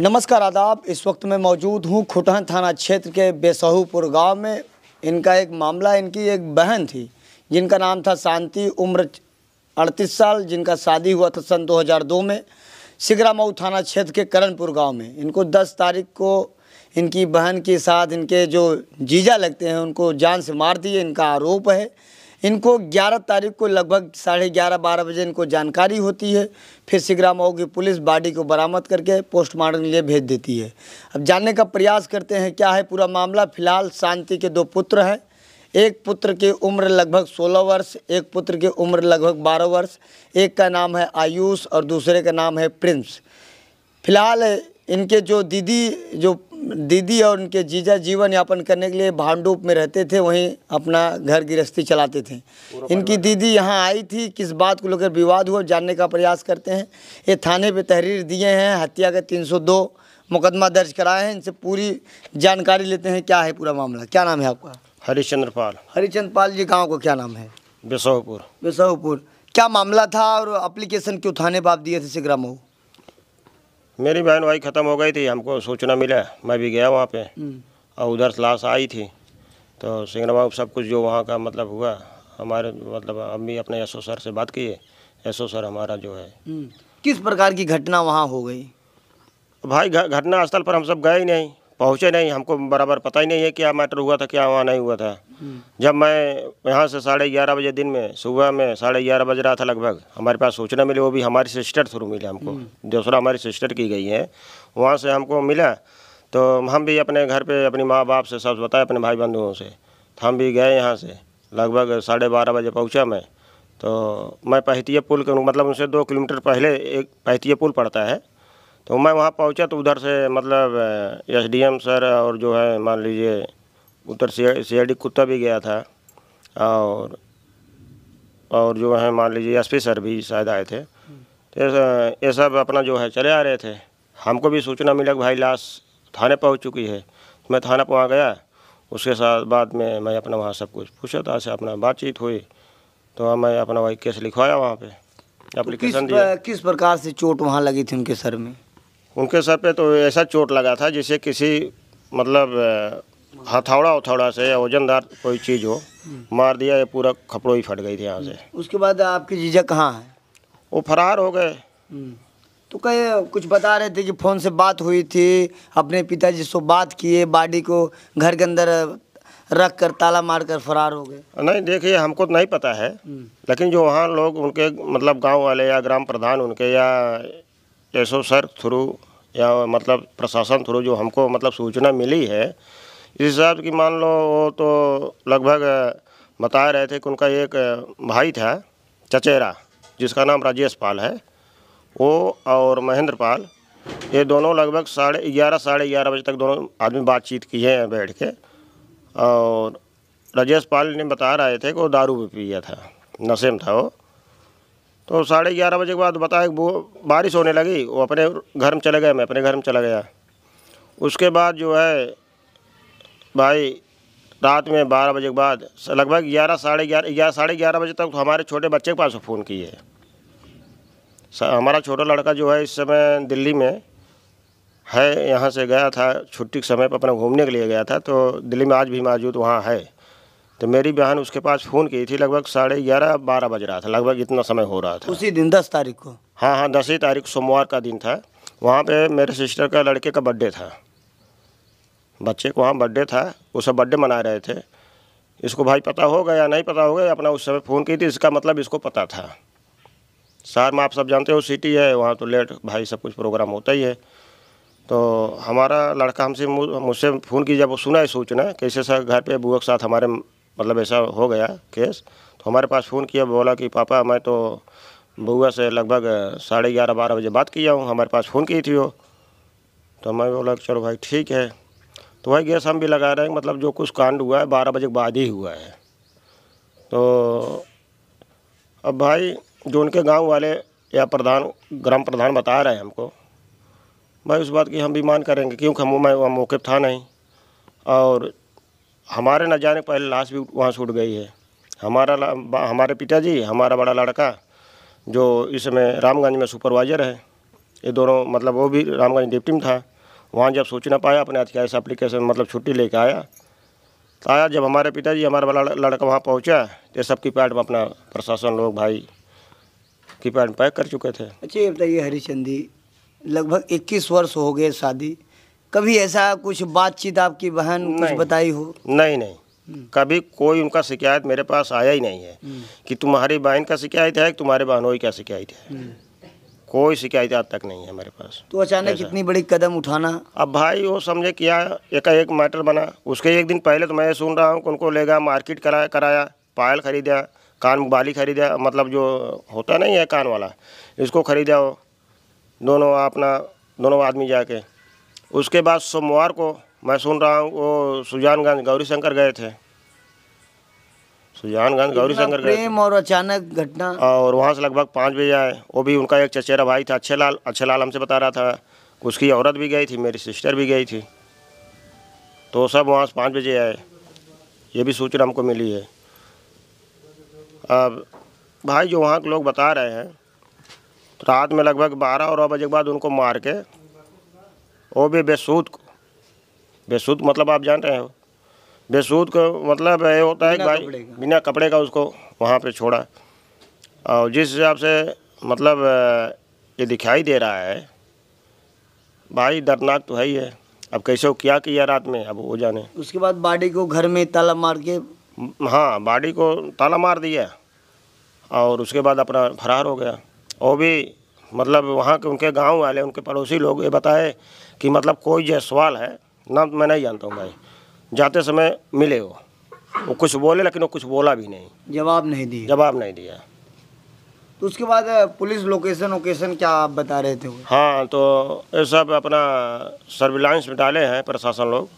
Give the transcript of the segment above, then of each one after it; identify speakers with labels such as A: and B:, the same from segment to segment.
A: नमस्कार आदाब इस वक्त मैं मौजूद हूँ खुटहन थाना क्षेत्र के बेसहूपुर गांव में इनका एक मामला इनकी एक बहन थी जिनका नाम था शांति उम्र अड़तीस साल जिनका शादी हुआ था सन 2002 में सिगरामऊ थाना क्षेत्र के करणपुर गांव में इनको 10 तारीख को इनकी बहन के साथ इनके जो जीजा लगते हैं उनको जान से मार दिए इनका आरोप है इनको 11 तारीख को लगभग साढ़े ग्यारह बारह बजे इनको जानकारी होती है फिर सिगरा मऊ की पुलिस बाड़ी को बरामद करके पोस्टमार्टम के लिए भेज देती है अब जानने का प्रयास करते हैं क्या है पूरा मामला फिलहाल शांति के दो पुत्र हैं एक पुत्र की उम्र लगभग 16 वर्ष एक पुत्र की उम्र लगभग 12 वर्ष एक का नाम है आयुष और दूसरे का नाम है प्रिंस फिलहाल इनके जो दीदी जो दीदी और उनके जीजा जीवन यापन करने के लिए भांडूप में रहते थे वहीं अपना घर गृहस्थी चलाते थे इनकी दीदी यहाँ आई थी किस बात को लेकर विवाद हुआ जानने का प्रयास करते हैं ये थाने पे तहरीर दिए हैं हत्या के 302 मुकदमा दर्ज कराए हैं इनसे पूरी जानकारी लेते हैं क्या है पूरा मामला क्या नाम है आपका हरिश्चंद्र पाल हरिश्चंद्र पाल जी गाँव का क्या नाम है बेसहपुर बेसहपुर क्या मामला था और अप्लीकेशन क्यों थाने पर आप दिए थे सिगरा मऊ मेरी बहन
B: भाई ख़त्म हो गई थी हमको सूचना मिला मैं भी गया वहाँ पे हम्म। और उधर लाश आई थी तो बाबू सब कुछ जो वहाँ का मतलब हुआ हमारे मतलब अम्मी अपने एसओ सर से बात किए एसओ सर हमारा जो है
A: हम्म। किस प्रकार की घटना वहाँ हो गई
B: भाई घटना स्थल पर हम सब गए ही नहीं पहुँचे नहीं हमको बराबर पता ही नहीं है क्या मैटर हुआ था क्या वहाँ नहीं हुआ था हम्म। जब मैं यहाँ से साढ़े ग्यारह बजे दिन में सुबह में साढ़े ग्यारह बज रहा था लगभग हमारे पास सूचना मिली वो भी हमारी सिस्टर थ्रू मिली हमको हम्म। दूसरा हमारी सिस्टर की गई है वहाँ से हमको मिला तो हम भी अपने घर पे अपनी माँ बाप से सब बताए अपने भाई बंधुओं से तो हम भी गए यहाँ से लगभग साढ़े बारह बजे पहुँचा मैं तो मैं पहतिया पुल के मतलब उनसे दो किलोमीटर पहले एक पहतिया पुल पड़ता है तो मैं वहाँ पहुँचा तो उधर से मतलब एसडीएम सर और जो है मान लीजिए उधर सी आई डी कुत्ता भी गया था और और जो है मान लीजिए एसपी सर भी शायद आए थे तो ये सब अपना जो है चले आ रहे थे हमको भी सूचना मिला कि भाई लाश थाने पहुँच चुकी है तो मैं थाना पहुँच गया उसके साथ बाद में मैं अपना वहाँ सब कुछ पूछा था तो से अपना बातचीत हुई तो मैं अपना वही केस लिखवाया वहाँ पे एप्लीकेशन तो किस, दिया
A: किस प्रकार से चोट वहाँ लगी थी उनके सर में उनके
B: सर पे तो ऐसा चोट लगा था जिसे किसी मतलब हथौड़ा उथौड़ा से या वजनदार कोई चीज़ हो हम्म। मार दिया ये पूरा खपड़ो ही फट गई थी यहाँ से हम्म।
A: उसके बाद आपके जीजा कहाँ है वो फरार हो गए हम्म। तो कहे कुछ बता रहे थे कि फ़ोन से बात हुई थी अपने पिताजी से बात किए बाड़ी को घर के अंदर रख कर ताला मार कर फरार हो गए नहीं देखिए हमको तो नहीं पता है लेकिन जो वहाँ लोग
B: उनके मतलब गांव वाले या ग्राम प्रधान उनके या एस तो सर थ्रू या मतलब प्रशासन थ्रू जो हमको मतलब सूचना मिली है इस हिसाब की मान लो वो तो लगभग बता रहे थे कि उनका एक भाई था चचेरा जिसका नाम राजेश पाल है वो और महेंद्र पाल ये दोनों लगभग साढ़े ग्यारह साढ़े ग्यारह बजे तक दोनों आदमी बातचीत किए हैं बैठ के और राजेश पाल ने बता रहे थे कि वो दारू भी पिया था नशे में था वो तो साढ़े ग्यारह बजे के बाद बताया वो बारिश होने लगी वो अपने घर में चले गए मैं अपने घर में चला गया उसके बाद जो है भाई रात में बारह बजे के बाद लगभग ग्यारह साढ़े ग्यारह ग्यारह साढ़े ग्यारह बजे तक तो हमारे छोटे बच्चे के पास फ़ोन किए हमारा छोटा लड़का जो है इस समय दिल्ली में है यहाँ से गया था छुट्टी के समय पर अपना घूमने के लिए गया था तो दिल्ली में आज भी मौजूद वहाँ है तो मेरी बहन उसके पास फ़ोन की थी लगभग साढ़े ग्यारह बारह बज रहा था लगभग इतना समय हो रहा था उसी दिन दस तारीख को हाँ हाँ दस ही तारीख सोमवार का दिन था वहाँ पे मेरे सिस्टर का लड़के का बर्थडे था बच्चे को वहाँ बर्थडे था वो सब बर्थडे मना रहे थे इसको भाई पता होगा या नहीं पता होगा अपना उस समय फ़ोन की थी इसका मतलब इसको पता था शहर में आप सब जानते हो सिटी है वहाँ तो लेट भाई सब कुछ प्रोग्राम होता ही है तो हमारा लड़का हमसे मुझसे फ़ोन की जब सुना है सूचना कैसे सर घर पे बुआ के साथ हमारे मतलब ऐसा हो गया केस तो हमारे पास फ़ोन किया बोला कि पापा मैं तो बउआ से लगभग साढ़े ग्यारह बारह बजे बात किया हूँ हमारे पास फ़ोन की थी वो तो मैं बोला चलो भाई ठीक है तो भाई गैस हम भी लगा रहे हैं मतलब जो कुछ कांड हुआ है बारह बजे के बाद ही हुआ है तो अब भाई जो उनके गांव वाले या प्रधान ग्राम प्रधान बता रहे हैं हमको भाई उस बात की हम भी मान करेंगे क्योंकि हम मैं वहाँ मौके था नहीं और हमारे न जाने पहले लाश भी वहाँ से उठ गई है हमारा हमारे पिताजी हमारा बड़ा लड़का जो इस समय रामगंज में सुपरवाइज़र है ये दोनों मतलब वो भी रामगंज डिप्टी में था वहाँ जब सोच ना पाया अपने अधिकारी से अप्लीकेशन मतलब छुट्टी लेके आया तो आया जब हमारे पिताजी हमारा बड़ा लड़का वहाँ पहुँचा तो सब की पैड में अपना प्रशासन लोग भाई की पैड पैक कर चुके थे
A: अच्छा ये बताइए हरीचंदी लगभग 21 वर्ष हो गए शादी कभी ऐसा कुछ बातचीत आपकी बहन कुछ बताई हो
B: नहीं नहीं हम्म। कभी कोई उनका शिकायत मेरे पास आया ही नहीं है हम्म। कि तुम्हारी बहन का शिकायत है तुम्हारे बहनोई का शिकायत
A: है हम्म।
B: कोई शिकायत आज तक नहीं है मेरे पास तो
A: अचानक इतनी बड़ी
B: कदम उठाना अब भाई वो समझे किया एक एक मैटर बना उसके एक दिन पहले तो मैं सुन रहा हूँ उनको ले गया मार्केट कराया कराया पायल खरीदा कान बाली खरीदा मतलब जो होता नहीं है कान वाला इसको खरीदा हो दोनों अपना दोनों आदमी जाके उसके बाद सोमवार को मैं सुन रहा हूँ वो सुजानगंज गौरी शंकर गए थे सुजानगंज गौरी शंकर गए
A: और अचानक घटना
B: और वहाँ से लगभग पाँच बजे आए वो भी उनका एक चचेरा भाई था अच्छे लाल अच्छे लाल हमसे बता रहा था उसकी औरत भी गई थी मेरी सिस्टर भी गई थी तो सब वहाँ से पाँच बजे आए ये भी सूचना हमको मिली है अब भाई जो वहाँ के लोग बता रहे हैं रात में लगभग बारह और बजे के बाद उनको मार के वो भी बेसूद को बेसूद मतलब आप जान रहे हो बेसूद को मतलब ये होता है भाई बिना कपड़े का उसको वहाँ पे छोड़ा और जिस हिसाब से मतलब ये दिखाई दे रहा है भाई दर्दनाक तो है ही है अब कैसे हो क्या किया रात में अब वो जाने
A: उसके बाद बाड़ी को घर में
B: ताला मार के हाँ बाड़ी को ताला मार दिया और उसके बाद अपना फरार हो गया वो भी मतलब वहाँ के उनके गांव वाले उनके पड़ोसी लोग ये बताए कि मतलब कोई सवाल है ना मैं नहीं जानता हूँ भाई जाते समय मिले वो वो कुछ बोले लेकिन वो कुछ बोला भी नहीं जवाब नहीं दिया जवाब नहीं दिया
A: तो उसके बाद पुलिस लोकेशन वोकेशन क्या आप बता रहे थे वो?
B: हाँ तो ये सब अपना सर्विलांस में डाले हैं प्रशासन लोग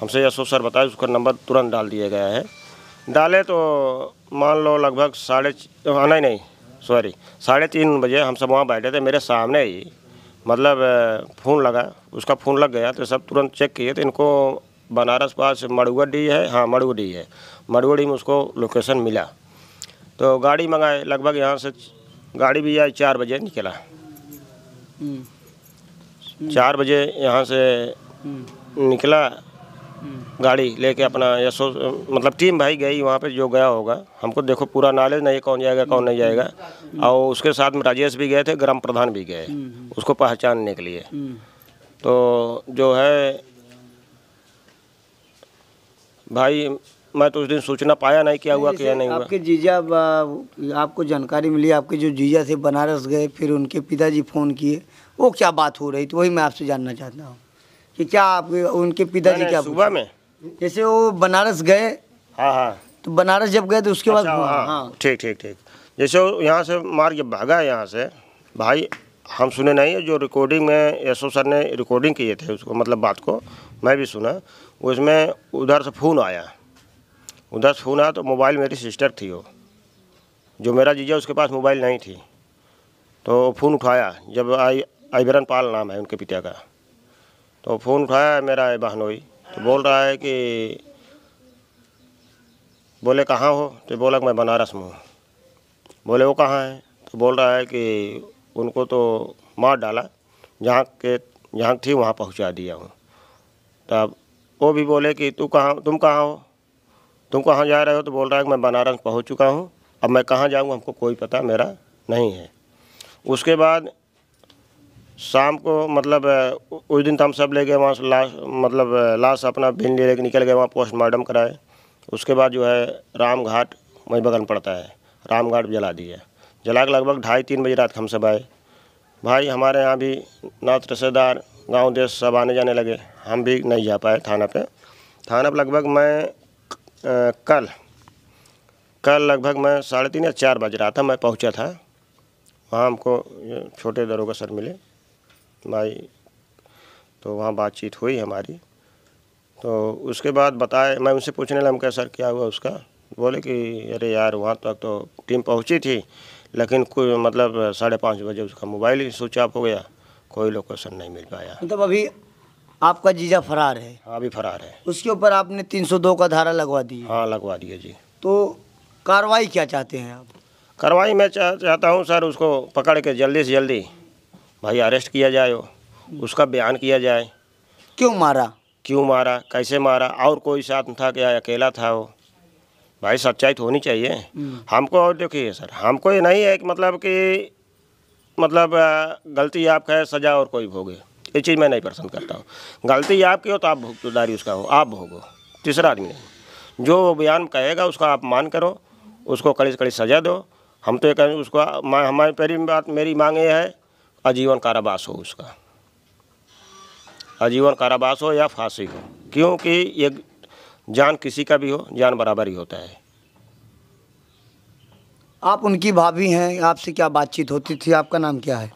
B: हमसे यशो सर बताए उसका नंबर तुरंत डाल दिया गया है डाले तो मान लो लगभग साढ़े नहीं नहीं सॉरी साढ़े तीन बजे हम सब वहाँ बैठे थे मेरे सामने ही मतलब फ़ोन लगा उसका फ़ोन लग गया तो सब तुरंत चेक किए तो इनको बनारस पास मड़ुआ डी है हाँ मड़ुआ है मड़ुआ में उसको लोकेशन मिला तो गाड़ी मंगाए लगभग यहाँ से गाड़ी भी आई चार बजे निकला हम्म। चार बजे यहाँ से हम्म। निकला गाड़ी लेके अपना यशो मतलब टीम भाई गई वहाँ पे जो गया होगा हमको देखो पूरा नॉलेज नहीं कौन जाएगा कौन नहीं जाएगा और उसके साथ में राजेश भी गए थे ग्राम प्रधान भी गए उसको पहचानने के लिए तो जो है भाई मैं तो उस दिन सूचना पाया नहीं क्या हुआ क्या नहीं हुआ आपके
A: जीजा आपको जानकारी मिली आपके जो जीजा थे बनारस गए फिर उनके पिताजी फ़ोन किए वो क्या बात हो रही थी वही मैं आपसे जानना चाहता हूँ कि क्या आप उनके पिताजी क्या सुबह में जैसे वो बनारस गए हाँ हाँ तो बनारस जब गए तो उसके बाद अच्छा, हाँ।, हाँ
B: ठीक ठीक ठीक जैसे यहाँ से मार के भागा यहाँ से भाई हम सुने नहीं जो रिकॉर्डिंग में यशो सर ने रिकॉर्डिंग किए थे उसको मतलब बात को मैं भी सुना उसमें उधर से फ़ोन आया उधर से फ़ोन आया तो मोबाइल मेरी सिस्टर थी वो जो मेरा जीजा उसके पास मोबाइल नहीं थी तो फ़ोन उठाया जब आई आइबरन पाल नाम है उनके पिता का तो फ़ोन उठाया है मेरा बहनोई तो बोल रहा है कि बोले कहाँ हो तो बोला कि मैं बनारस में हूँ बोले वो कहाँ है तो बोल रहा है कि उनको तो मार डाला जहाँ के जहाँ थी वहाँ पहुँचा दिया हूँ तब वो भी बोले कि तू कहाँ तुम कहाँ हो तुम कहाँ जा रहे हो तो बोल रहा है कि मैं बनारस पहुँच चुका हूँ अब मैं कहाँ जाऊँ हमको कोई पता मेरा नहीं है उसके बाद शाम को मतलब उस दिन तो हम सब ले गए वहाँ से लाश मतलब लाश अपना भिन ले लेके निकल गए वहाँ पोस्टमार्टम कराए उसके बाद जो है राम घाट वहीं बगल पड़ता है राम घाट जला दिया जला के लगभग ढाई तीन बजे रात हम सब आए भाई हमारे यहाँ भी नाथ रिश्तेदार गांव देश सब आने जाने लगे हम भी नहीं जा पाए थाना पे थाना पर लगभग मैं आ, कल कल लगभग मैं साढ़े तीन या चार बज रहा था मैं पहुँचा था वहाँ हमको छोटे दरोगा सर मिले भाई तो वहाँ बातचीत हुई हमारी तो उसके बाद बताए मैं उनसे पूछने लगा क्या सर क्या हुआ उसका बोले कि अरे यार वहाँ तक तो टीम पहुँची थी लेकिन कोई मतलब साढ़े पाँच बजे उसका मोबाइल ही स्विच ऑफ हो गया कोई लोकेशन नहीं मिल पाया
A: मतलब अभी आपका जीजा फरार है हाँ अभी फरार है उसके ऊपर आपने 302 का धारा लगवा दी हाँ लगवा दिया जी तो कार्रवाई क्या चाहते हैं आप कार्रवाई मैं
B: चाहता हूँ सर उसको पकड़ के जल्दी से जल्दी भाई अरेस्ट किया जाए उसका बयान किया जाए क्यों मारा क्यों मारा कैसे मारा और कोई साथ था क्या अकेला था वो भाई सच्चाई तो होनी चाहिए हम्म। हमको और देखिए सर हमको ये नहीं है कि मतलब कि मतलब गलती आपका है सजा और कोई भोगे ये चीज़ मैं नहीं पसंद करता हूँ गलती आपकी हो तो आप भुगतदारी उसका हो आप भोगो तीसरा आदमी नहीं जो बयान कहेगा उसका आप मान करो उसको कड़ी से कड़ी सजा दो हम तो ये कहें उसको हमारी पहली बात मेरी मांग ये है आजीवन कारावास हो उसका आजीवन कारावास हो या फांसी हो क्योंकि ये जान किसी का भी हो जान बराबर ही होता है
A: आप उनकी भाभी हैं आपसे क्या बातचीत होती थी आपका नाम क्या है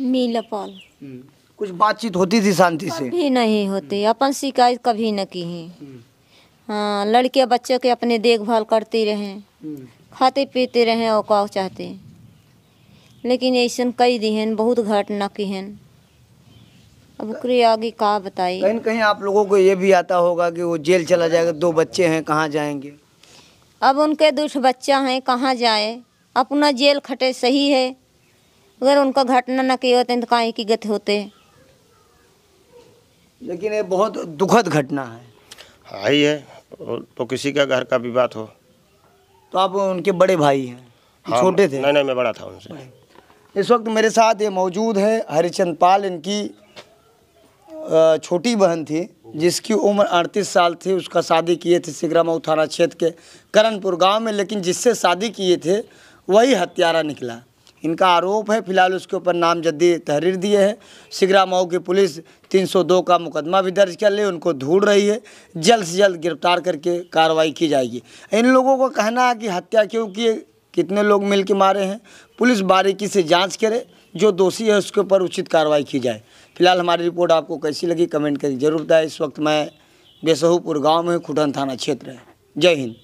A: मीला पॉल हम्म। कुछ बातचीत होती थी शांति से कभी नहीं होती हम्म। अपन शिकायत कभी न की है हम्म। हाँ लड़के बच्चों के अपने देखभाल करती रहें खाते पीते रहें और कौ चाहते हैं लेकिन ऐसा कई दिहन बहुत घटना की हन अब आगे कहा बताई कहीं कहीं आप लोगों को ये भी आता होगा कि वो जेल चला जाएगा दो बच्चे हैं कहाँ जाएंगे अब उनके दुष्ट बच्चा हैं कहाँ जाए अपना जेल खटे सही है अगर उनका घटना न की होते तो कहीं की गत होते लेकिन ये बहुत दुखद घटना है हाँ ही है
B: तो किसी का घर का भी बात हो
A: तो आप उनके बड़े भाई हैं
B: हाँ, छोटे हाँ, थे नहीं
A: नहीं मैं बड़ा था उनसे इस वक्त मेरे साथ ये मौजूद है हरिचंद पाल इनकी छोटी बहन थी जिसकी उम्र अड़तीस साल थी उसका शादी किए थे सिगरामऊ थाना क्षेत्र के करणपुर गांव में लेकिन जिससे शादी किए थे वही हत्यारा निकला इनका आरोप है फिलहाल उसके ऊपर नामजदी तहरीर दिए हैं सिगरा मऊ की पुलिस 302 का मुकदमा भी दर्ज कर ले उनको ढूंढ रही है जल्द से जल्द गिरफ्तार करके कार्रवाई की जाएगी इन लोगों का कहना है कि हत्या क्यों की कितने लोग मिल के मारे हैं पुलिस बारीकी से जांच करे जो दोषी है उसके ऊपर उचित कार्रवाई की जाए फिलहाल हमारी रिपोर्ट आपको कैसी लगी कमेंट करके जरूर बताएं इस वक्त मैं बेसहूपुर गाँव में खुटन थाना क्षेत्र है जय हिंद